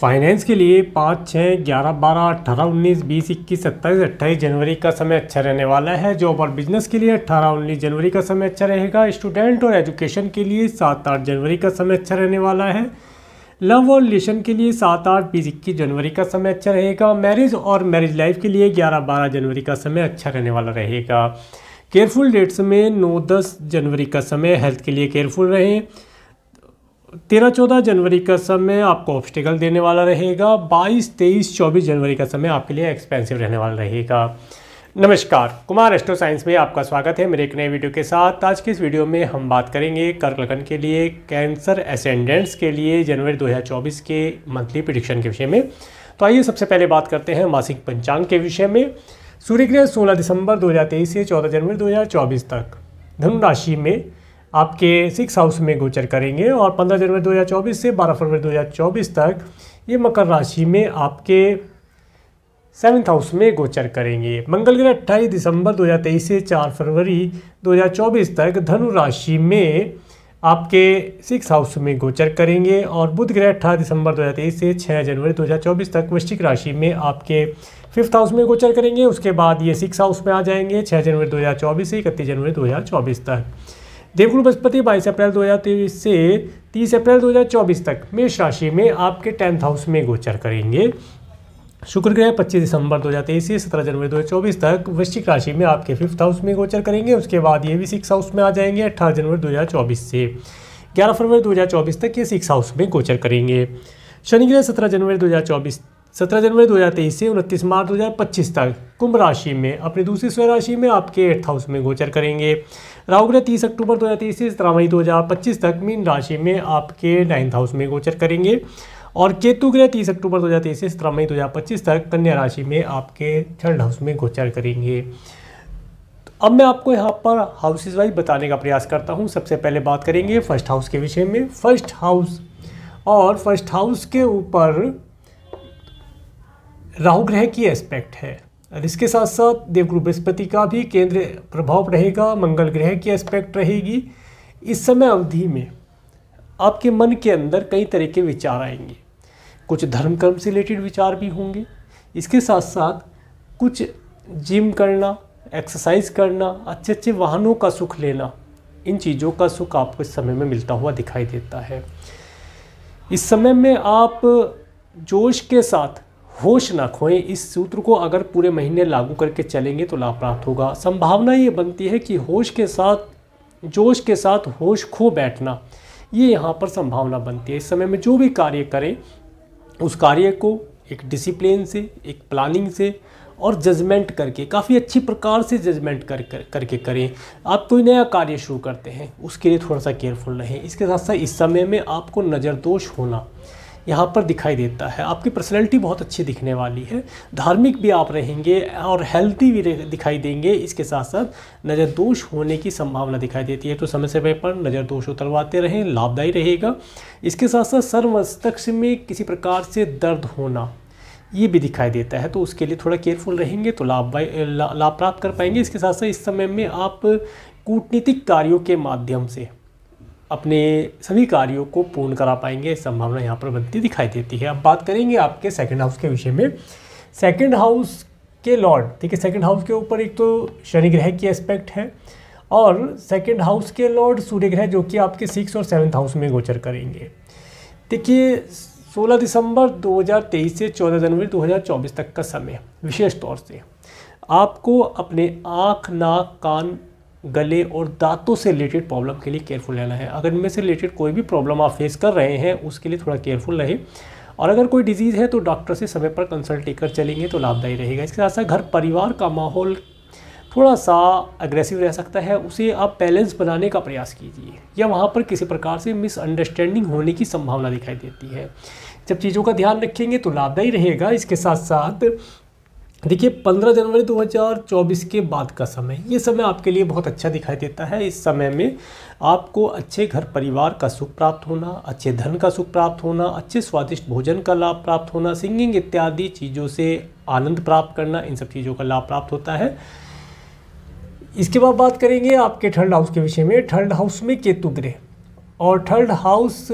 finance के लिए पाँच छः ग्यारह बारह अट्ठारह उन्नीस बीस इक्कीस सत्ताईस अट्ठाईस जनवरी का समय अच्छा रहने वाला है जॉब और बिजनेस के लिए अट्ठारह उन्नीस जनवरी का समय अच्छा रहेगा स्टूडेंट और एजुकेशन के लिए सात आठ जनवरी का समय अच्छा रहने वाला है लव और रिलेशन के लिए सात आठ बीस इक्कीस जनवरी का समय अच्छा रहेगा मैरिज और मैरिज लाइफ के लिए ग्यारह बारह जनवरी का समय अच्छा रहने वाला रहेगा केयरफुल डेट्स में नौ दस जनवरी का समय हेल्थ के लिए केयरफुल रहें तेरह चौदह जनवरी का समय आपको ऑब्स्टिकल देने वाला रहेगा बाईस तेईस चौबीस जनवरी का समय आपके लिए एक्सपेंसिव रहने वाला रहेगा नमस्कार कुमार एस्ट्रो साइंस में आपका स्वागत है मेरे एक नए वीडियो के साथ आज के इस वीडियो में हम बात करेंगे कर्क लगन के लिए कैंसर एसेंडेंट्स के लिए जनवरी 2024 के मंथली प्रिडिक्शन के विषय में तो आइए सबसे पहले बात करते हैं मासिक पंचांग के विषय में सूर्य ग्रह सोलह दिसंबर 2023 से 14 जनवरी 2024 तक धनु राशि में आपके सिक्स हाउस में गोचर करेंगे और 15 जनवरी 2024 से 12 फरवरी 2024 तक ये मकर राशि में आपके सेवन्थ हाउस में गोचर करेंगे मंगल ग्रह अट्ठाईस दिसंबर 2023 से 4 फरवरी 2024 तक धनु राशि में आपके सिक्स हाउस में गोचर करेंगे और बुध ग्रह अट्ठारह दिसंबर 2023 से 6 जनवरी 2024 तक वृश्चिक राशि में आपके फिफ्थ हाउस में गोचर करेंगे उसके बाद ये सिक्स हाउस में आ जाएंगे 6 जनवरी 2024 से इकतीस जनवरी 2024 तक देवगुरु बृहस्पति बाईस अप्रैल 2023 से 30 अप्रैल 2024 तक मेष राशि में आपके टेंथ हाउस में गोचर करेंगे शुक्र ग्रह 25 दिसंबर 2023 से 17 जनवरी 2024 तक वृश्चिक राशि में आपके फिफ्थ हाउस में गोचर करेंगे उसके बाद ये भी सिक्स हाउस में आ जाएंगे अट्ठारह जनवरी 2024 से 11 फरवरी 2024 तक ये सिक्स हाउस में गोचर करेंगे शनि ग्रह सत्रह जनवरी 2024 सत्रह जनवरी दो से उनतीस मार्च दो तक कुंभ राशि में अपनी दूसरी स्वयं राशि में आपके एट्थ हाउस में गोचर करेंगे राहु ग्रह 30 अक्टूबर 2023 से सत्रह मई 2025 तक मीन राशि में आपके नाइन्थ हाउस में गोचर करेंगे और केतु ग्रह 30 अक्टूबर 2023 से सत्रह मई 2025 तक कन्या राशि में आपके थर्ड हाउस में गोचर करेंगे अब मैं आपको यहाँ पर हाउसेज वाइज बताने का प्रयास करता हूँ सबसे पहले बात करेंगे फर्स्ट हाउस के विषय में फर्स्ट हाउस और फर्स्ट हाउस के ऊपर राहु ग्रह की एस्पेक्ट है और इसके साथ साथ देवगुरु बृहस्पति का भी केंद्र प्रभाव रहेगा मंगल ग्रह की एस्पेक्ट रहेगी इस समय अवधि में आपके मन के अंदर कई तरह के विचार आएंगे कुछ धर्म कर्म से रिलेटेड विचार भी होंगे इसके साथ साथ कुछ जिम करना एक्सरसाइज करना अच्छे अच्छे वाहनों का सुख लेना इन चीज़ों का सुख आपको इस समय में मिलता हुआ दिखाई देता है इस समय में आप जोश के साथ होश ना खोएं इस सूत्र को अगर पूरे महीने लागू करके चलेंगे तो लाभ प्राप्त होगा संभावना ये बनती है कि होश के साथ जोश के साथ होश खो बैठना ये यहाँ पर संभावना बनती है इस समय में जो भी कार्य करें उस कार्य को एक डिसिप्लिन से एक प्लानिंग से और जजमेंट करके काफ़ी अच्छी प्रकार से जजमेंट कर, कर करके करें आप कोई नया कार्य शुरू करते हैं उसके लिए थोड़ा सा केयरफुल रहें इसके साथ साथ इस समय में आपको नज़रदोश होना यहाँ पर दिखाई देता है आपकी पर्सनैलिटी बहुत अच्छी दिखने वाली है धार्मिक भी आप रहेंगे और हेल्थी भी दिखाई देंगे इसके साथ साथ नज़र दोष होने की संभावना दिखाई देती है तो समय समय पर नज़र दोष उतरवाते रहें लाभदायी रहेगा इसके साथ साथ सर्वमस्तिष्क में किसी प्रकार से दर्द होना ये भी दिखाई देता है तो उसके लिए थोड़ा केयरफुल रहेंगे तो लाभ लाभ प्राप्त कर पाएंगे इसके साथ साथ इस समय में आप कूटनीतिक कार्यों के माध्यम से अपने सभी कार्यों को पूर्ण करा पाएंगे संभावना यहाँ पर बनती दिखाई देती है अब बात करेंगे आपके सेकंड हाउस के विषय में सेकंड हाउस के लॉर्ड ठीक है सेकंड हाउस के ऊपर एक तो शनि ग्रह की एस्पेक्ट है और सेकंड हाउस के लॉर्ड सूर्य ग्रह जो कि आपके सिक्स और सेवन्थ हाउस में गोचर करेंगे देखिए सोलह दिसंबर दो से चौदह जनवरी दो तक का समय विशेष तौर से आपको अपने आँख नाक कान गले और दांतों से रिलेटेड प्रॉब्लम के लिए केयरफुल रहना है अगर इनमें से रिलेटेड कोई भी प्रॉब्लम आप फेस कर रहे हैं उसके लिए थोड़ा केयरफुल रहे और अगर कोई डिजीज़ है तो डॉक्टर से समय पर कंसल्ट लेकर चलेंगे तो लाभदायी रहेगा इसके साथ साथ घर परिवार का माहौल थोड़ा सा अग्रेसिव रह सकता है उसे आप बैलेंस बनाने का प्रयास कीजिए या वहाँ पर किसी प्रकार से मिसअंडरस्टैंडिंग होने की संभावना दिखाई देती है जब चीज़ों का ध्यान रखेंगे तो लाभदायी रहेगा इसके साथ साथ देखिए 15 जनवरी 2024 के बाद का समय ये समय आपके लिए बहुत अच्छा दिखाई देता है इस समय में आपको अच्छे घर परिवार का सुख प्राप्त होना अच्छे धन का सुख प्राप्त होना अच्छे स्वादिष्ट भोजन का लाभ प्राप्त होना सिंगिंग इत्यादि चीज़ों से आनंद प्राप्त करना इन सब चीज़ों का लाभ प्राप्त होता है इसके बाद बात करेंगे आपके थर्ड हाउस के विषय में थर्ड हाउस में केतु ग्रह और थर्ड हाउस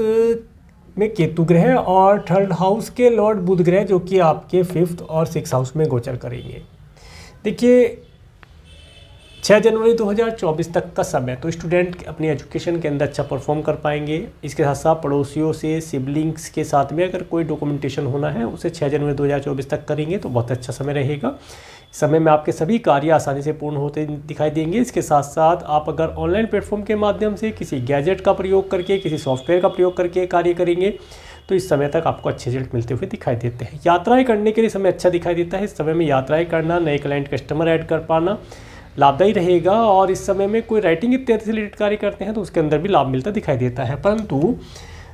में केतु ग्रह और थर्ड हाउस के लॉर्ड बुध ग्रह जो कि आपके फिफ्थ और सिक्स हाउस में गोचर करेंगे देखिए छः जनवरी 2024 तक का समय तो स्टूडेंट अपनी एजुकेशन के अंदर अच्छा परफॉर्म कर पाएंगे इसके साथ साथ पड़ोसियों से सिबलिंग्स के साथ में अगर कोई डॉक्यूमेंटेशन होना है उसे 6 जनवरी 2024 तक करेंगे तो बहुत अच्छा समय रहेगा समय में आपके सभी कार्य आसानी से पूर्ण होते दिखाई देंगे इसके साथ साथ आप अगर ऑनलाइन प्लेटफॉर्म के माध्यम से किसी गैजेट का प्रयोग करके किसी सॉफ्टवेयर का प्रयोग करके कार्य करेंगे तो इस समय तक आपको अच्छे रिजल्ट मिलते हुए दिखाई देते हैं यात्राएँ करने के लिए समय अच्छा दिखाई देता है इस समय में यात्राएँ करना नए क्लाइंट कस्टमर ऐड कर पाना लाभदायी रहेगा और इस समय में कोई राइटिंग इत्यादि से रिलेटेड कार्य करते हैं तो उसके अंदर भी लाभ मिलता दिखाई देता है परंतु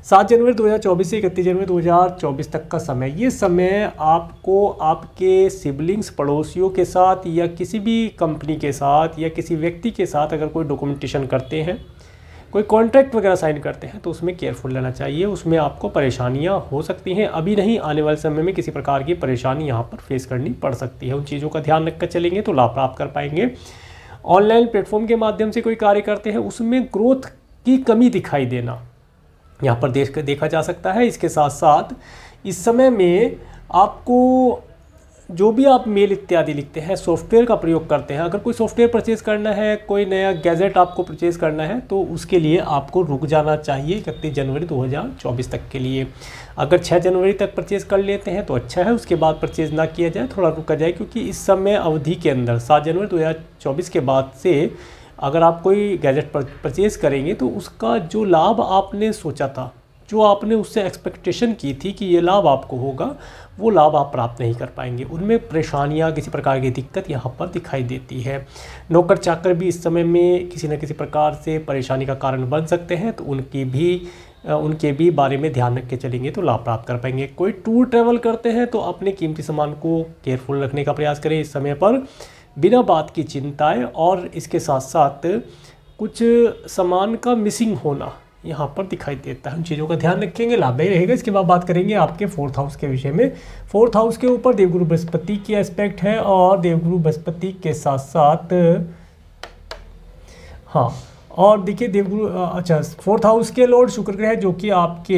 सात जनवरी 2024 से इकतीस जनवरी 2024 तक का समय ये समय आपको आपके सिबलिंग्स पड़ोसियों के साथ या किसी भी कंपनी के साथ या किसी व्यक्ति के साथ अगर कोई डॉक्यूमेंटेशन करते हैं कोई कॉन्ट्रैक्ट वगैरह साइन करते हैं तो उसमें केयरफुल रहना चाहिए उसमें आपको परेशानियाँ हो सकती हैं अभी नहीं आने वाले समय में किसी प्रकार की परेशानी यहाँ पर फेस करनी पड़ सकती है उन चीज़ों का ध्यान रखकर चलेंगे तो लाभ प्राप्त कर पाएंगे ऑनलाइन प्लेटफॉर्म के माध्यम से कोई कार्य करते हैं उसमें ग्रोथ की कमी दिखाई देना यहाँ पर देख देखा जा सकता है इसके साथ साथ इस समय में आपको जो भी आप मेल इत्यादि लिखते हैं सॉफ्टवेयर का प्रयोग करते हैं अगर कोई सॉफ्टवेयर परचेज़ करना है कोई नया गैजेट आपको परचेज़ करना है तो उसके लिए आपको रुक जाना चाहिए इकतीस जनवरी 2024 तक के लिए अगर 6 जनवरी तक परचेज़ कर लेते हैं तो अच्छा है उसके बाद परचेज़ ना किया जाए थोड़ा रुका जाए क्योंकि इस समय अवधि के अंदर सात जनवरी दो के बाद से अगर आप कोई गैजेट परचेज़ करेंगे तो उसका जो लाभ आपने सोचा था जो आपने उससे एक्सपेक्टेशन की थी कि ये लाभ आपको होगा वो लाभ आप प्राप्त नहीं कर पाएंगे उनमें परेशानियाँ किसी प्रकार की दिक्कत यहाँ पर दिखाई देती है नौकर चाकर भी इस समय में किसी न किसी प्रकार से परेशानी का कारण बन सकते हैं तो उनकी भी उनके भी बारे में ध्यान रख के चलेंगे तो लाभ प्राप्त कर पाएंगे कोई टूर ट्रैवल करते हैं तो अपने कीमती सामान को केयरफुल रखने का प्रयास करें इस समय पर बिना बात की चिंताएं और इसके साथ साथ कुछ सामान का मिसिंग होना यहाँ पर दिखाई देता है उन चीज़ों का ध्यान रखेंगे लाभदायी रहेगा इसके बाद बात करेंगे आपके फोर्थ हाउस के विषय में फोर्थ हाउस के ऊपर देवगुरु बृहस्पति की एस्पेक्ट है और देवगुरु बृहस्पति के साथ साथ हाँ और देखिए देवगुरु अच्छा फोर्थ हाउस के लॉर्ड शुक्र ग्रह जो कि आपके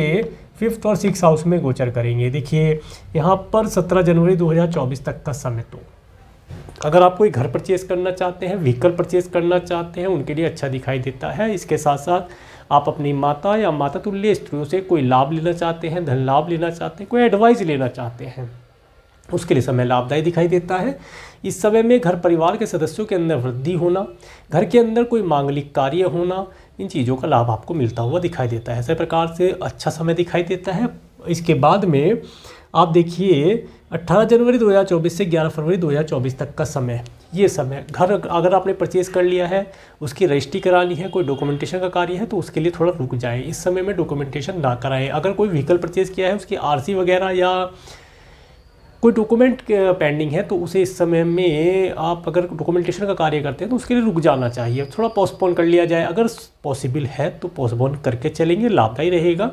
फिफ्थ और सिक्स हाउस में गोचर करेंगे देखिए यहाँ पर सत्रह जनवरी दो तक का समय तो अगर आप कोई घर परचेज करना चाहते हैं व्हीकल परचेज करना चाहते हैं उनके लिए अच्छा दिखाई देता है इसके साथ साथ आप अपनी माता या माता तुल्य स्त्रियों से कोई लाभ लेना चाहते हैं धन लाभ लेना चाहते हैं कोई एडवाइस लेना चाहते हैं उसके लिए समय लाभदायी दिखाई देता है इस समय में घर परिवार के सदस्यों के अंदर वृद्धि होना घर के अंदर कोई मांगलिक कार्य होना इन चीज़ों का लाभ आपको मिलता हुआ दिखाई देता है ऐसे प्रकार से अच्छा समय दिखाई देता है इसके बाद में आप देखिए 18 जनवरी 2024 से 11 फरवरी 2024 तक का समय ये सब है घर अगर आपने परचेज कर लिया है उसकी रजिस्ट्री करानी है कोई डॉक्यूमेंटेशन का कार्य है तो उसके लिए थोड़ा रुक जाए इस समय में डॉक्यूमेंटेशन ना कराएं अगर कोई व्हीकल परचेज किया है उसकी आर वगैरह या कोई डॉक्यूमेंट पेंडिंग है तो उसे इस समय में आप अगर डॉक्यूमेंटेशन का कार्य करते हैं तो उसके लिए रुक जाना चाहिए थोड़ा पोस्टपोन कर लिया जाए अगर पॉसिबल है तो पोस्टपोन करके चलेंगे लाभदायी रहेगा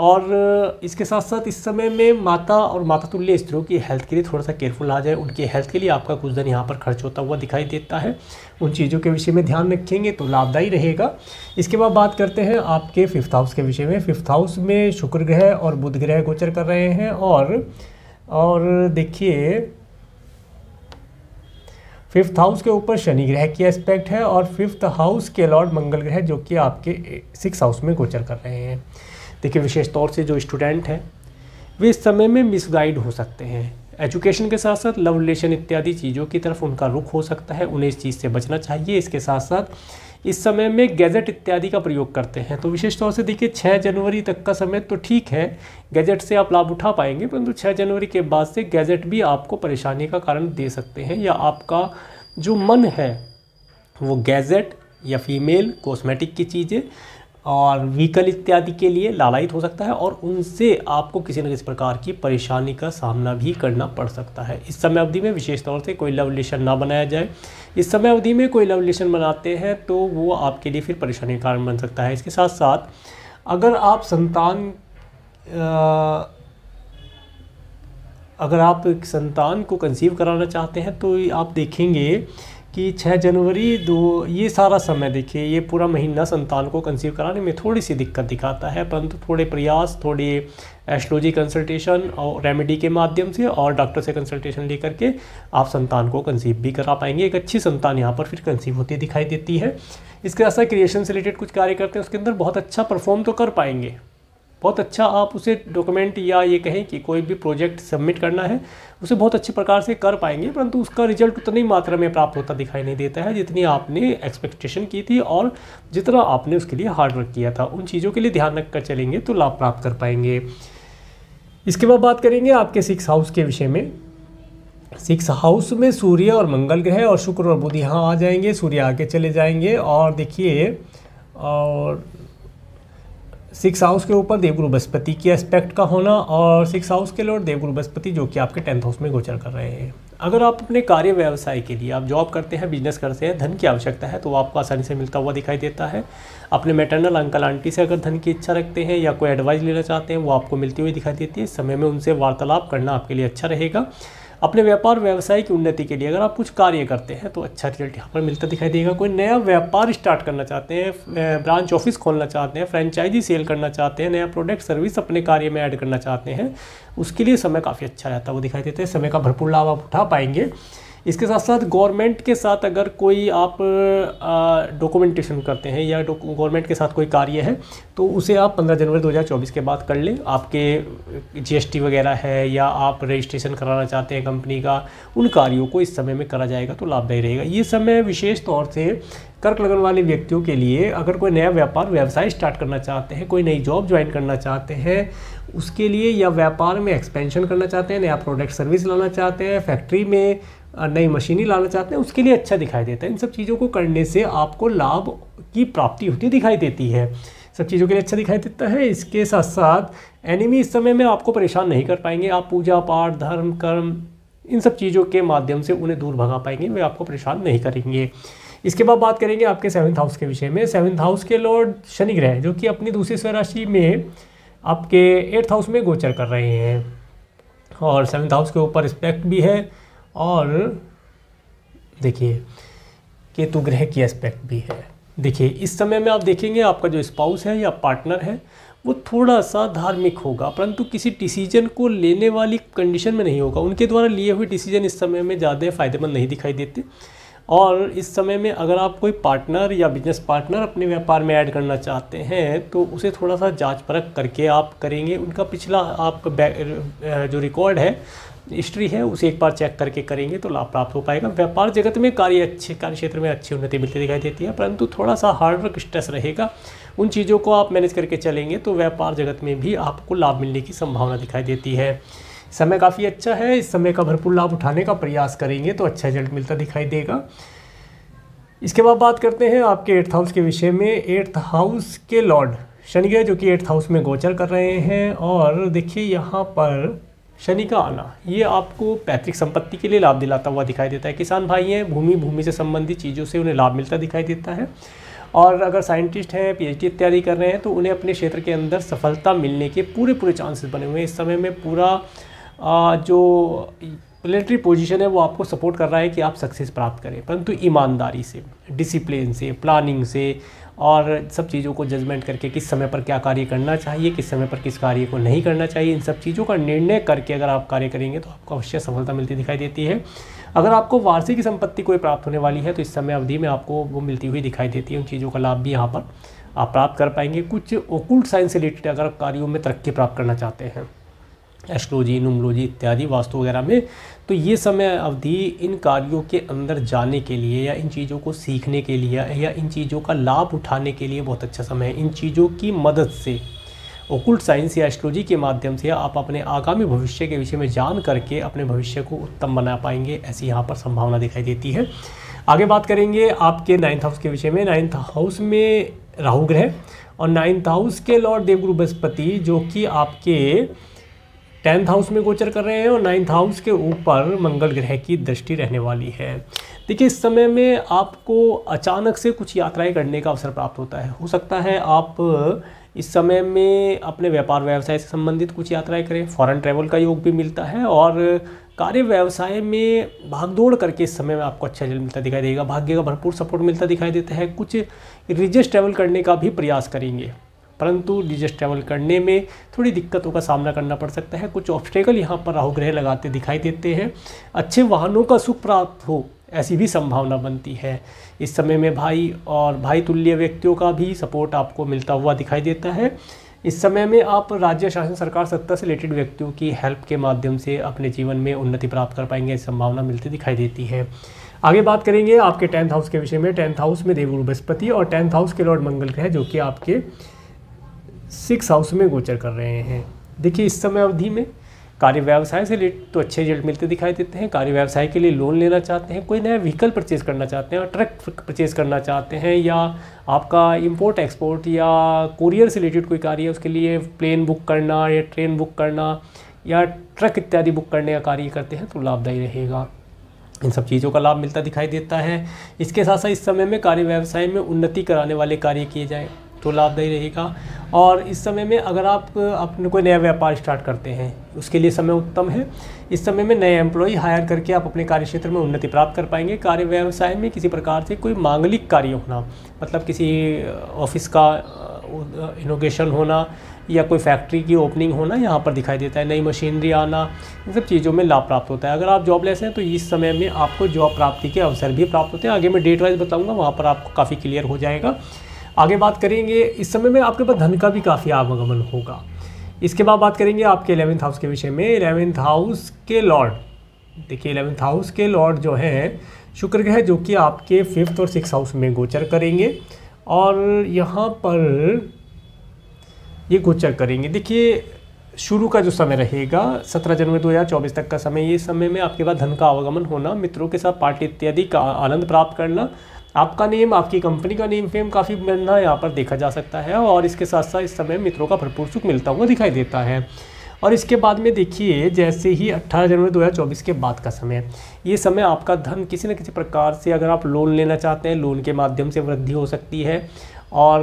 और इसके साथ साथ इस समय में माता और माता तुल्य स्त्रियों की हेल्थ के लिए थोड़ा सा केयरफुल आ जाए उनके हेल्थ के लिए आपका कुछ दिन यहाँ पर खर्च होता हुआ दिखाई देता है उन चीज़ों के विषय में ध्यान रखेंगे तो लाभदायी रहेगा इसके बाद बात करते हैं आपके फिफ्थ हाउस के विषय में फिफ्थ हाउस में शुक्र ग्रह और बुध ग्रह गोचर कर रहे हैं और, और देखिए फिफ्थ हाउस के ऊपर शनि ग्रह की एस्पेक्ट है और फिफ्थ हाउस के लॉर्ड मंगल ग्रह जो कि आपके सिक्स हाउस में गोचर कर रहे हैं देखिए विशेष तौर से जो स्टूडेंट हैं वे इस समय में मिसगाइड हो सकते हैं एजुकेशन के साथ साथ लव रिलेशन इत्यादि चीज़ों की तरफ उनका रुख हो सकता है उन्हें इस चीज़ से बचना चाहिए इसके साथ साथ इस समय में गैजेट इत्यादि का प्रयोग करते हैं तो विशेष तौर से देखिए छः जनवरी तक का समय तो ठीक है गैजेट से आप लाभ उठा पाएंगे परंतु छः जनवरी के बाद से गैजेट भी आपको परेशानी का कारण दे सकते हैं या आपका जो मन है वो गैजेट या फीमेल कॉस्मेटिक की चीज़ें और व्हीकल इत्यादि के लिए लालायित हो सकता है और उनसे आपको किसी न किसी प्रकार की परेशानी का सामना भी करना पड़ सकता है इस समय अवधि में विशेष तौर से कोई लव रिलेशन ना बनाया जाए इस समय अवधि में कोई लव रिलेशन बनाते हैं तो वो आपके लिए फिर परेशानी का कारण बन सकता है इसके साथ साथ अगर आप संतान आ, अगर आप संतान को कंसीव कराना चाहते हैं तो आप देखेंगे कि 6 जनवरी दो ये सारा समय देखिए ये पूरा महीना संतान को कंसीव कराने में थोड़ी सी दिक्कत दिखाता है परंतु थोड़े प्रयास थोड़े एस्ट्रोलॉजी कंसल्टेशन और रेमेडी के माध्यम से और डॉक्टर से कंसल्टेशन लेकर के आप संतान को कंसीव भी करा पाएंगे एक अच्छी संतान यहाँ पर फिर कंसीव होती दिखाई देती है इसके साथ क्रिएशन से रिलेटेड कुछ कार्य करते हैं उसके अंदर बहुत अच्छा परफॉर्म तो कर पाएंगे बहुत अच्छा आप उसे डॉक्यूमेंट या ये कहें कि कोई भी प्रोजेक्ट सबमिट करना है उसे बहुत अच्छे प्रकार से कर पाएंगे परंतु उसका रिजल्ट उतनी मात्रा में प्राप्त होता दिखाई नहीं देता है जितनी आपने एक्सपेक्टेशन की थी और जितना आपने उसके लिए हार्डवर्क किया था उन चीज़ों के लिए ध्यान रख कर चलेंगे तो लाभ प्राप्त कर पाएंगे इसके बाद बात करेंगे आपके सिक्स हाउस के विषय में सिक्स हाउस में सूर्य और मंगल ग्रह और शुक्र और बुध यहाँ आ जाएंगे सूर्य आगे चले जाएंगे और देखिए और सिक्स हाउस के ऊपर देवगुरु बृहस्पति के एस्पेक्ट का होना और सिक्स हाउस के लॉर्ड देवगुरु बृहस्पति जो कि आपके टेंथ हाउस में गोचर कर रहे हैं अगर आप अपने कार्य व्यवसाय के लिए आप जॉब करते हैं बिजनेस करते हैं धन की आवश्यकता है तो वो आपको आसानी से मिलता हुआ दिखाई देता है अपने मेटर्नल अंकल आंटी से अगर धन की इच्छा रखते हैं या कोई एडवाइस लेना चाहते हैं वो आपको मिलती हुई दिखाई देती है समय में उनसे वार्तालाप करना आपके लिए अच्छा रहेगा अपने व्यापार व्यवसाय की उन्नति के लिए अगर आप कुछ कार्य करते हैं तो अच्छा रिजल्ट यहाँ पर मिलता दिखाई देगा कोई नया व्यापार स्टार्ट करना चाहते हैं ब्रांच ऑफिस खोलना चाहते हैं फ्रेंचाइजी सेल करना चाहते हैं नया प्रोडक्ट सर्विस अपने कार्य में ऐड करना चाहते हैं उसके लिए समय काफ़ी अच्छा रहता है वो दिखाई देता है समय का भरपूर लाभ आप उठा पाएंगे इसके साथ साथ गवर्नमेंट के साथ अगर कोई आप डॉक्यूमेंटेशन करते हैं या गवर्नमेंट के साथ कोई कार्य है तो उसे आप 15 जनवरी 2024 के बाद कर लें आपके जीएसटी वगैरह है या आप रजिस्ट्रेशन कराना चाहते हैं कंपनी का उन कार्यों को इस समय में करा जाएगा तो लाभदायी रहेगा ये समय विशेष तौर से कर्क लगन वाले व्यक्तियों के लिए अगर कोई नया व्यापार व्यवसाय स्टार्ट करना चाहते हैं कोई नई जॉब ज्वाइन करना चाहते हैं उसके लिए या व्यापार में एक्सपेंशन करना चाहते हैं नया प्रोडक्ट सर्विस लाना चाहते हैं फैक्ट्री में नई मशीनी लाना चाहते हैं उसके लिए अच्छा दिखाई देता है इन सब चीज़ों को करने से आपको लाभ की प्राप्ति होती दिखाई देती है सब चीज़ों के लिए अच्छा दिखाई देता है इसके साथ साथ एनिमी इस समय में आपको परेशान नहीं कर पाएंगे आप पूजा पाठ धर्म कर्म इन सब चीज़ों के माध्यम से उन्हें दूर भगा पाएंगे वे आपको परेशान नहीं करेंगे इसके बाद बात करेंगे आपके सेवन्थ हाउस के विषय में सेवन्थ हाउस के लॉर्ड शनि ग्रह जो कि अपनी दूसरी स्वराशि में आपके एट्थ हाउस में गोचर कर रहे हैं और सेवन्थ हाउस के ऊपर रिस्पेक्ट भी है और देखिए केतु ग्रह की एस्पेक्ट भी है देखिए इस समय में आप देखेंगे आपका जो स्पाउस है या पार्टनर है वो थोड़ा सा धार्मिक होगा परंतु किसी डिसीजन को लेने वाली कंडीशन में नहीं होगा उनके द्वारा लिए हुए डिसीजन इस समय में ज़्यादा फ़ायदेमंद नहीं दिखाई देते और इस समय में अगर आप कोई पार्टनर या बिजनेस पार्टनर अपने व्यापार में ऐड करना चाहते हैं तो उसे थोड़ा सा जांच परख करके आप करेंगे उनका पिछला आपका जो रिकॉर्ड है हिस्ट्री है उसे एक बार चेक करके करेंगे तो लाभ प्राप्त हो पाएगा व्यापार जगत में कार्य अच्छे कार्य क्षेत्र में अच्छी उन्नति मिलती दिखाई देती है परंतु थोड़ा सा हार्डवर्क स्ट्रेस रहेगा उन चीज़ों को आप मैनेज करके चलेंगे तो व्यापार जगत में भी आपको लाभ मिलने की संभावना दिखाई देती है समय काफ़ी अच्छा है इस समय का भरपूर लाभ उठाने का प्रयास करेंगे तो अच्छा रिजल्ट मिलता दिखाई देगा इसके बाद बात करते हैं आपके एट्थ हाउस के विषय में एट्थ हाउस के लॉर्ड शनि ग्रह जो कि एट्थ हाउस में गोचर कर रहे हैं और देखिए यहाँ पर शनि का आना ये आपको पैतृक संपत्ति के लिए लाभ दिलाता हुआ दिखाई देता है किसान भाई हैं भूमि भूमि से संबंधित चीज़ों से उन्हें लाभ मिलता दिखाई देता है और अगर साइंटिस्ट हैं पीएचडी इत्यादि कर रहे हैं तो उन्हें अपने क्षेत्र के अंदर सफलता मिलने के पूरे पूरे चांसेस बने हुए हैं इस समय में पूरा जो मिलिट्री पोजीशन है वो आपको सपोर्ट कर रहा है कि आप सक्सेस प्राप्त करें परंतु ईमानदारी से डिसिप्लिन से प्लानिंग से और सब चीज़ों को जजमेंट करके किस समय पर क्या कार्य करना चाहिए किस समय पर किस कार्य को नहीं करना चाहिए इन सब चीज़ों का निर्णय करके अगर आप कार्य करेंगे तो आपको अवश्य सफलता मिलती दिखाई देती है अगर आपको वार्षिक संपत्ति कोई प्राप्त होने वाली है तो इस समय अवधि में आपको वो मिलती हुई दिखाई देती है उन चीज़ों का लाभ भी यहाँ पर आप प्राप्त कर पाएंगे कुछ ओकुल्ट साइंस से रिलेटेड अगर कार्यों में तरक्की प्राप्त करना चाहते हैं एस्ट्रोलॉजी नुमलोजी इत्यादि वास्तु वगैरह में तो ये समय अवधि इन कार्यों के अंदर जाने के लिए या इन चीज़ों को सीखने के लिए या इन चीज़ों का लाभ उठाने के लिए बहुत अच्छा समय है इन चीज़ों की मदद से ओकुल्ट साइंस या एस्ट्रोलॉजी के माध्यम से आप अपने आगामी भविष्य के विषय में जान करके अपने भविष्य को उत्तम बना पाएंगे ऐसी यहाँ पर संभावना दिखाई देती है आगे बात करेंगे आपके नाइन्थ हाउस के विषय में नाइन्थ हाउस में राहु ग्रह और नाइन्थ हाउस के लॉर्ड देवगुरु बृहस्पति जो कि आपके टेंथ हाउस में गोचर कर रहे हैं और नाइन्थ हाउस के ऊपर मंगल ग्रह की दृष्टि रहने वाली है देखिए इस समय में आपको अचानक से कुछ यात्राएं करने का अवसर प्राप्त होता है हो सकता है आप इस समय में अपने व्यापार व्यवसाय से संबंधित कुछ यात्राएं करें फॉरेन ट्रैवल का योग भी मिलता है और कार्य व्यवसाय में भागदौड़ करके इस समय में आपको अच्छा जल मिलता दिखाई देगा भाग्य का भरपूर सपोर्ट मिलता दिखाई देता है कुछ रिलीजियस ट्रैवल करने का भी प्रयास करेंगे परंतु डिजस्ट ट्रैवल करने में थोड़ी दिक्कतों का सामना करना पड़ सकता है कुछ ऑब्स्टेकल यहाँ पर राहु ग्रह लगाते दिखाई देते हैं अच्छे वाहनों का सुख प्राप्त हो ऐसी भी संभावना बनती है इस समय में भाई और भाई तुल्य व्यक्तियों का भी सपोर्ट आपको मिलता हुआ दिखाई देता है इस समय में आप राज्य शासन सरकार सत्ता से रिलेटेड व्यक्तियों की हेल्प के माध्यम से अपने जीवन में उन्नति प्राप्त कर पाएंगे ऐसी संभावना मिलती दिखाई देती है आगे बात करेंगे आपके टेंथ हाउस के विषय में टेंथ हाउस में देवगुरु बृहस्पति और टेंथ हाउस के लॉर्ड मंगल ग्रह जो कि आपके सिक्स हाउस में गोचर कर रहे हैं देखिए इस समय अवधि में कार्य व्यवसाय से रिलेटेड तो अच्छे रिजल्ट मिलते दिखाई देते हैं कार्य व्यवसाय के लिए लोन लेना चाहते हैं कोई नया व्हीकल परचेज करना चाहते हैं ट्रक परचेज करना चाहते हैं या आपका इंपोर्ट एक्सपोर्ट या कुरियर से रिलेटेड कोई कार्य है उसके लिए प्लेन बुक करना या ट्रेन बुक करना या ट्रक इत्यादि बुक करने का कार्य करते हैं तो लाभदायी रहेगा इन सब चीज़ों का लाभ मिलता दिखाई देता है इसके साथ साथ इस समय में कार्य व्यवसाय में उन्नति कराने वाले कार्य किए जाए तो लाभदायी रहेगा और इस समय में अगर आप अपने कोई नया व्यापार स्टार्ट करते हैं उसके लिए समय उत्तम है इस समय में नए एम्प्लॉय हायर करके आप अपने कार्य क्षेत्र में उन्नति प्राप्त कर पाएंगे कार्य व्यवसाय में किसी प्रकार से कोई मांगलिक कार्य होना मतलब किसी ऑफिस का इनोगेशन होना या कोई फैक्ट्री की ओपनिंग होना यहाँ पर दिखाई देता है नई मशीनरी आना इन सब चीज़ों में लाभ प्राप्त होता है अगर आप लेस हैं तो इस समय में आपको जॉब प्राप्ति के अवसर भी प्राप्त होते हैं आगे मैं डेट वाइज बताऊँगा वहाँ पर आपको काफ़ी क्लियर हो जाएगा आगे बात करेंगे इस समय में आपके पास धन का भी काफ़ी आवागमन होगा इसके बाद बात करेंगे आपके एलेवेंथ हाउस के विषय में एलेवेंथ हाउस के लॉर्ड देखिए एलेवेंथ हाउस के लॉर्ड जो हैं शुक्र ग्रह जो कि आपके फिफ्थ और सिक्स हाउस में गोचर करेंगे और यहाँ पर ये गोचर करेंगे देखिए शुरू का जो समय रहेगा सत्रह जनवरी दो हज़ार चौबीस तक का समय ये समय में आपके पास धन का आवागमन होना मित्रों के साथ पार्टी इत्यादि का आनंद प्राप्त करना आपका नेम आपकी कंपनी का नेम फेम काफ़ी मिलना यहाँ पर देखा जा सकता है और इसके साथ साथ इस समय मित्रों का भरपूर सुख मिलता हुआ दिखाई देता है और इसके बाद में देखिए जैसे ही 18 जनवरी 2024 के बाद का समय ये समय आपका धन किसी न किसी प्रकार से अगर आप लोन लेना चाहते हैं लोन के माध्यम से वृद्धि हो सकती है और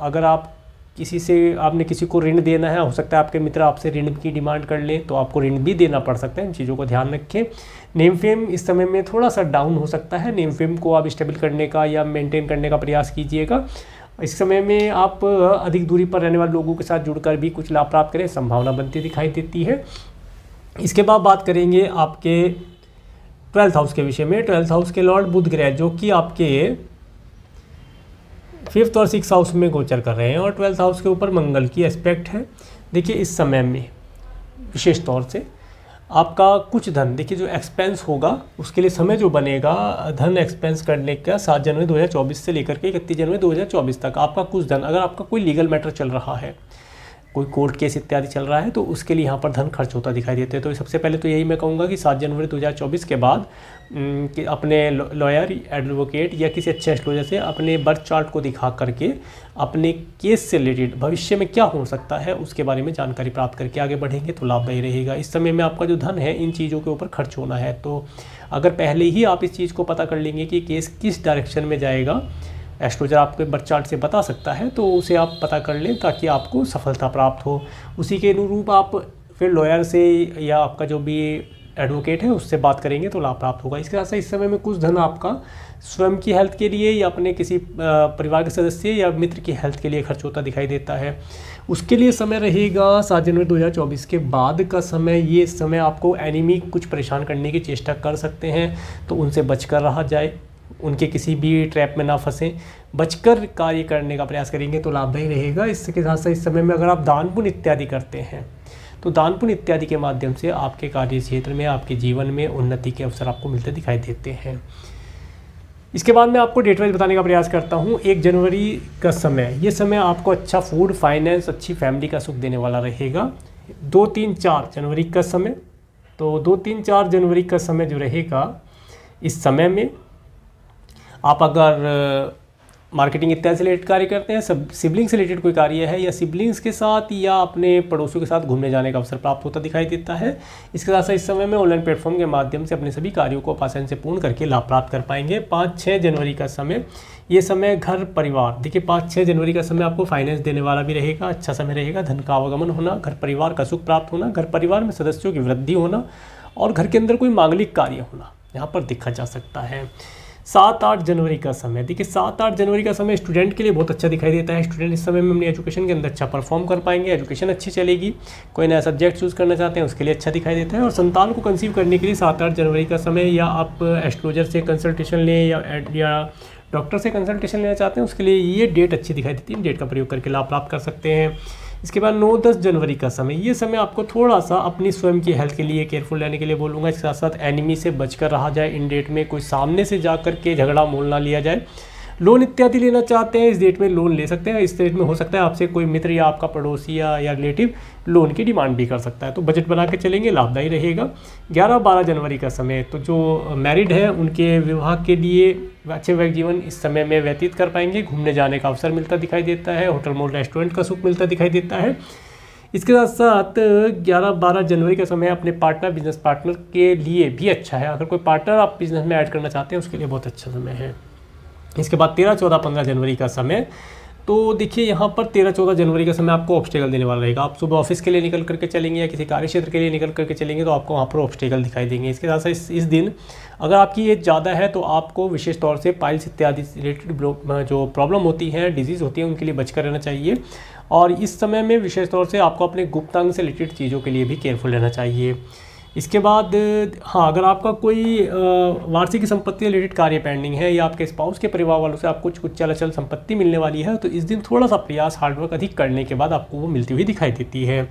अगर आप किसी से आपने किसी को ऋण देना है हो सकता है आपके मित्र आपसे ऋण की डिमांड कर लें तो आपको ऋण भी देना पड़ सकता है इन चीज़ों को ध्यान रखें नेम फेम इस समय में थोड़ा सा डाउन हो सकता है नेम फेम को आप स्टेबल करने का या मेंटेन करने का प्रयास कीजिएगा इस समय में आप अधिक दूरी पर रहने वाले लोगों के साथ जुड़कर भी कुछ लाभ प्राप्त करें संभावना बनती दिखाई देती है इसके बाद बात करेंगे आपके ट्वेल्थ हाउस के विषय में ट्वेल्थ हाउस के लॉर्ड बुध ग्रह जो कि आपके फिफ्थ और सिक्स हाउस में गोचर कर रहे हैं और ट्वेल्थ हाउस के ऊपर मंगल की एस्पेक्ट है देखिए इस समय में विशेष तौर से आपका कुछ धन देखिए जो एक्सपेंस होगा उसके लिए समय जो बनेगा धन एक्सपेंस करने का सात जनवरी 2024 से लेकर के इकतीस जनवरी 2024 तक आपका कुछ धन अगर आपका कोई लीगल मैटर चल रहा है कोई कोर्ट केस इत्यादि चल रहा है तो उसके लिए यहाँ पर धन खर्च होता दिखाई देते हैं तो सबसे पहले तो यही मैं कहूँगा कि सात जनवरी 2024 के बाद कि अपने लॉयर एडवोकेट या किसी अच्छे एस्ट्रोलॉजर से अपने बर्थ चार्ट को दिखा करके अपने केस से रिलेटेड भविष्य में क्या हो सकता है उसके बारे में जानकारी प्राप्त करके आगे बढ़ेंगे तो लाभदायी रहेगा इस समय में आपका जो धन है इन चीज़ों के ऊपर खर्च होना है तो अगर पहले ही आप इस चीज़ को पता कर लेंगे कि केस किस डायरेक्शन में जाएगा एस्ट्रोजर आपके बर्थ चार्ट से बता सकता है तो उसे आप पता कर लें ताकि आपको सफलता प्राप्त हो उसी के अनुरूप आप फिर लॉयर से या आपका जो भी एडवोकेट है उससे बात करेंगे तो लाभ प्राप्त होगा इसके साथ साथ इस समय में कुछ धन आपका स्वयं की हेल्थ के लिए या अपने किसी परिवार के सदस्य या मित्र की हेल्थ के लिए खर्च होता दिखाई देता है उसके लिए समय रहेगा सात जनवरी 2024 के बाद का समय ये समय आपको एनिमी कुछ परेशान करने की चेष्टा कर सकते हैं तो उनसे बचकर रहा जाए उनके किसी भी ट्रैप में ना फंसें बचकर कार्य करने का प्रयास करेंगे तो लाभदायी रहेगा इसके साथ साथ इस समय में अगर आप दान पुण्य इत्यादि करते हैं तो दान पुण्य इत्यादि के माध्यम से आपके कार्य क्षेत्र में आपके जीवन में उन्नति के अवसर आपको मिलते दिखाई देते हैं इसके बाद मैं आपको डेट वाइज बताने का प्रयास करता हूँ एक जनवरी का समय ये समय आपको अच्छा फूड फाइनेंस अच्छी फैमिली का सुख देने वाला रहेगा दो तीन चार जनवरी का समय तो दो तीन चार जनवरी का समय जो रहेगा इस समय में आप अगर मार्केटिंग इत्यादि से रिलेटेड कार्य करते हैं सब सिबलिंग से रिलेटेड कोई कार्य है या सिबलिंग्स के साथ या अपने पड़ोसियों के साथ घूमने जाने का अवसर प्राप्त होता दिखाई देता है इसके साथ साथ इस समय में ऑनलाइन प्लेटफॉर्म के माध्यम से अपने सभी कार्यों को आसानी से पूर्ण करके लाभ प्राप्त कर पाएंगे पाँच छः जनवरी का समय ये समय घर परिवार देखिए पाँच छः जनवरी का समय आपको फाइनेंस देने वाला भी रहेगा अच्छा समय रहेगा धन का आवागमन होना घर परिवार का सुख प्राप्त होना घर परिवार में सदस्यों की वृद्धि होना और घर के अंदर कोई मांगलिक कार्य होना यहाँ पर देखा जा सकता है सात आठ जनवरी का समय देखिए सात आठ जनवरी का समय स्टूडेंट के लिए बहुत अच्छा दिखाई देता है स्टूडेंट इस समय में अपनी एजुकेशन के अंदर अच्छा परफॉर्म कर पाएंगे एजुकेशन अच्छी चलेगी कोई नया सब्जेक्ट चूज़ करना चाहते हैं उसके लिए अच्छा दिखाई देता है और संतान को कंसीव करने के लिए सात आठ जनवरी का समय या आप एस्ट्रोलॉजर से कंसल्टेशन लें या, या डॉक्टर से कंसल्टेशन लेना चाहते हैं उसके लिए ये डेट अच्छी दिखाई देती है डेट का प्रयोग करके लाभ प्राप्त कर सकते हैं इसके बाद नौ दस जनवरी का समय ये समय आपको थोड़ा सा अपनी स्वयं की हेल्थ के लिए केयरफुल रहने के लिए बोलूँगा इसके साथ साथ एनिमी से बचकर रहा जाए इन डेट में कोई सामने से जा के झगड़ा मोल ना लिया जाए लोन इत्यादि लेना चाहते हैं इस डेट में लोन ले सकते हैं इस डेट में हो सकता है आपसे कोई मित्र या आपका पड़ोसी या या रिलेटिव लोन की डिमांड भी कर सकता है तो बजट बना के चलेंगे लाभदायी रहेगा 11-12 जनवरी का समय तो जो मैरिड है उनके विवाह के लिए अच्छे वैक जीवन इस समय में व्यतीत कर पाएंगे घूमने जाने का अवसर मिलता दिखाई देता है होटल मोल रेस्टोरेंट का सुख मिलता दिखाई देता है इसके साथ साथ 11-12 जनवरी का समय अपने पार्टनर बिजनेस पार्टनर के लिए भी अच्छा है अगर कोई पार्टनर आप बिजनेस में ऐड करना चाहते हैं उसके लिए बहुत अच्छा समय है इसके बाद 13, 14, 15 जनवरी का समय तो देखिए यहाँ पर तेरह चौदह जनवरी का समय आपको ऑब्स्टेकल देने वाला रहेगा आप सुबह ऑफिस के लिए निकल करके चलेंगे या किसी कार्य क्षेत्र के लिए निकल करके चलेंगे तो आपको वहाँ पर ऑब्स्टेकल दिखाई देंगे इसके साथ साथ इस, इस दिन अगर आपकी एज ज़्यादा है तो आपको विशेष तौर से पाइल्स इत्यादि से रिलेटेड जो प्रॉब्लम होती है डिजीज़ होती है उनके लिए बचकर रहना चाहिए और इस समय में विशेष तौर से आपको अपने गुप्तांग से रिलेटेड चीज़ों के लिए भी केयरफुल रहना चाहिए इसके बाद हाँ अगर आपका कोई वार्षिक संपत्ति रिलेटेड कार्य पेंडिंग है या आपके स्पाउस के परिवार वालों से आपको कुछ कुछ चल अचल संपत्ति मिलने वाली है तो इस दिन थोड़ा सा प्रयास हार्डवर्क अधिक करने के बाद आपको वो मिलती हुई दिखाई देती है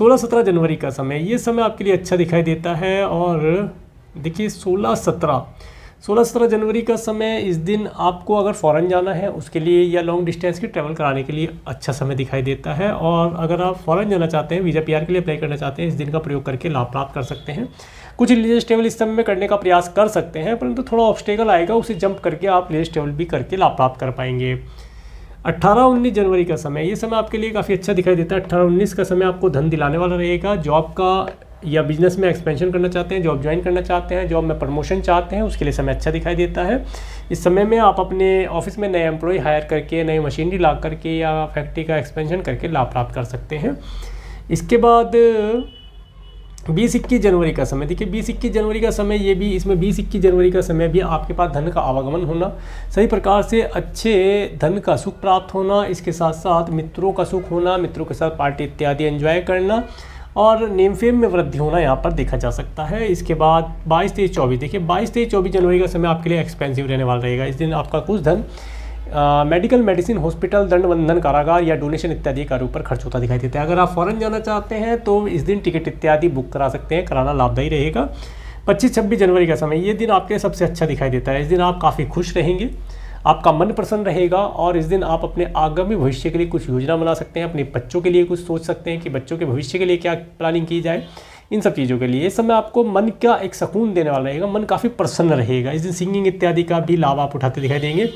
16-17 जनवरी का समय ये समय आपके लिए अच्छा दिखाई देता है और देखिए सोलह सत्रह सोलह सत्रह जनवरी का समय इस दिन आपको अगर फॉरेन जाना है उसके लिए या लॉन्ग डिस्टेंस की ट्रैवल कराने के लिए अच्छा समय दिखाई देता है और अगर आप फॉरेन जाना चाहते हैं वीज़ा पीआर के लिए अप्लाई करना चाहते हैं इस दिन का प्रयोग करके लाभ प्राप्त कर सकते हैं कुछ रिलीजियस ट्रेवल इस समय में करने का प्रयास कर सकते हैं परंतु तो थोड़ा ऑब्स्टेकल आएगा उसे जंप करके आप रिलीजियस ट्रेवल भी करके लाभ प्राप्त कर पाएंगे अट्ठारह उन्नीस जनवरी का समय ये समय आपके लिए काफ़ी अच्छा दिखाई देता है अट्ठारह उन्नीस का समय आपको धन दिलाने वाला रहेगा जॉब का या बिजनेस में एक्सपेंशन करना चाहते हैं जॉब ज्वाइन करना चाहते हैं जॉब में प्रमोशन चाहते हैं उसके लिए समय अच्छा दिखाई देता है इस समय में आप अपने ऑफिस में नए एम्प्लॉय हायर करके नई मशीनरी ला करके या फैक्ट्री का एक्सपेंशन करके लाभ प्राप्त कर सकते हैं इसके बाद बीस इक्कीस जनवरी का समय देखिए बीस इक्कीस जनवरी का समय ये भी इसमें बीस इक्कीस जनवरी का समय भी आपके पास धन का आवागमन होना सही प्रकार से अच्छे धन का सुख प्राप्त होना इसके साथ साथ मित्रों का सुख होना मित्रों के साथ पार्टी इत्यादि एंजॉय करना और नेम फेम में वृद्धि होना यहाँ पर देखा जा सकता है इसके बाद बाईस तेईस चौबीस देखिए बाईस तेईस चौबीस जनवरी का समय आपके लिए एक्सपेंसिव रहने वाला रहेगा इस दिन आपका कुछ धन मेडिकल मेडिसिन हॉस्पिटल दंड बंधन कारागार या डोनेशन इत्यादि कार्यों पर खर्च होता दिखाई देता है अगर आप फॉरन जाना चाहते हैं तो इस दिन टिकट इत्यादि बुक करा सकते हैं कराना लाभदायी रहेगा पच्चीस छब्बीस जनवरी का समय ये दिन आपके लिए सबसे अच्छा दिखाई देता है इस दिन आप काफ़ी खुश रहेंगे आपका मन प्रसन्न रहेगा और इस दिन आप अपने आगामी भविष्य के लिए कुछ योजना बना सकते हैं अपने बच्चों के लिए कुछ सोच सकते हैं कि बच्चों के भविष्य के लिए क्या प्लानिंग की जाए इन सब चीज़ों के लिए इस समय आपको मन का एक सुकून देने वाला रहेगा मन काफ़ी प्रसन्न रहेगा इस दिन सिंगिंग इत्यादि का भी लाभ आप उठाते दिखाई देंगे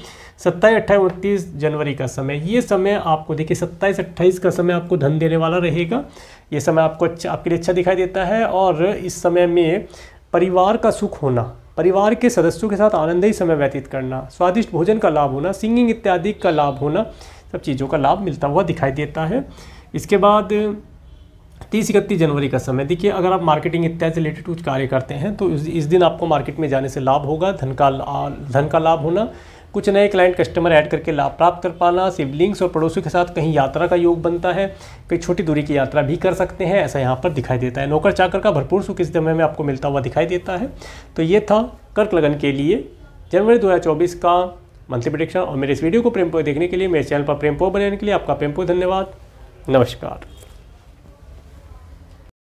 सत्ताईस अट्ठाईस उनतीस जनवरी का समय ये समय आपको देखिए सत्ताईस अट्ठाईस का समय आपको धन देने वाला रहेगा ये समय आपको अच्छा आपके लिए अच्छा दिखाई देता है और इस समय में परिवार का सुख होना परिवार के सदस्यों के साथ ही समय व्यतीत करना स्वादिष्ट भोजन का लाभ होना सिंगिंग इत्यादि का लाभ होना सब चीज़ों का लाभ मिलता हुआ दिखाई देता है इसके बाद तीस इकतीस जनवरी का समय देखिए अगर आप मार्केटिंग इत्यादि से रिलेटेड कुछ कार्य करते हैं तो इस दिन आपको मार्केट में जाने से लाभ होगा धन का धन का लाभ होना कुछ नए क्लाइंट कस्टमर ऐड करके लाभ प्राप्त कर पाना सिबलिंग्स और पड़ोसियों के साथ कहीं यात्रा का योग बनता है कई छोटी दूरी की यात्रा भी कर सकते हैं ऐसा यहाँ पर दिखाई देता है नौकर चाकर का भरपूर सुख इस समय में आपको मिलता हुआ दिखाई देता है तो ये था कर्क लगन के लिए जनवरी दो का मंथली प्रडिक्शन और मेरे इस वीडियो को प्रेमपो देखने के लिए मेरे चैनल पर प्रेमपो बनाने के लिए आपका प्रेमपो धन्यवाद नमस्कार